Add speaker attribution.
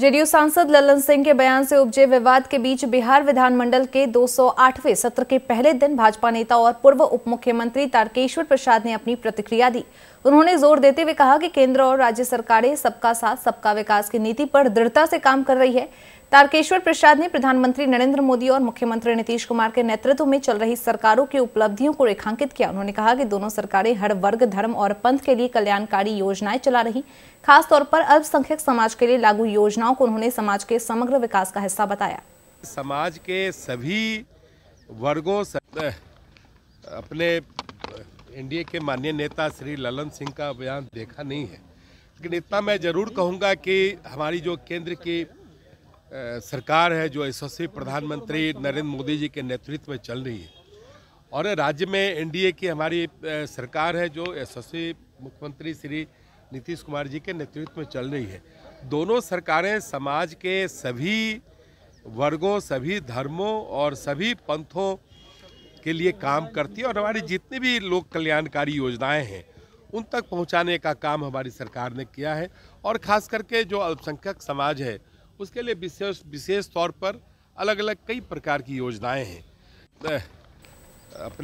Speaker 1: JDU सांसद ललन सिंह के बयान से उपजे विवाद के बीच बिहार विधानमंडल के 208वें सत्र के पहले दिन भाजपा नेता और पूर्व उप मुख्यमंत्री तारकेश्वर प्रसाद ने अपनी प्रतिक्रिया दी उन्होंने जोर देते हुए कहा कि केंद्र और राज्य सरकारें सबका साथ सबका विकास की नीति पर दृढ़ता से काम कर रही है तारकेश्वर प्रसाद ने प्रधानमंत्री नरेंद्र मोदी और मुख्यमंत्री नीतीश कुमार के नेतृत्व में चल रही सरकारों की उपलब्धियों को रेखांकित किया उन्होंने कहा कि दोनों सरकारें हर वर्ग धर्म और पंथ के लिए कल्याणकारी योजनाएं चला रही खासतौर पर अल्पसंख्यक समाज के लिए लागू योजनाओं को उन्होंने समाज के समग्र विकास का हिस्सा बताया
Speaker 2: समाज के सभी वर्गो अपने एनडीए के माननीय नेता श्री ललन सिंह का बयान देखा नहीं है लेकिन इतना मैं जरूर कहूंगा कि हमारी जो केंद्र की सरकार है जो यशस्वी प्रधानमंत्री नरेंद्र मोदी जी के नेतृत्व में चल रही है और राज्य में एनडीए की हमारी सरकार है जो यशस्वी मुख्यमंत्री श्री नीतीश कुमार जी के नेतृत्व में चल रही है दोनों सरकारें समाज के सभी वर्गों सभी धर्मों और सभी पंथों के लिए काम करती है और हमारी जितनी भी लोक कल्याणकारी योजनाएं हैं उन तक पहुंचाने का काम हमारी सरकार ने किया है और ख़ास करके जो अल्पसंख्यक समाज है उसके लिए विशेष विशेष तौर पर अलग अलग कई प्रकार की योजनाएं हैं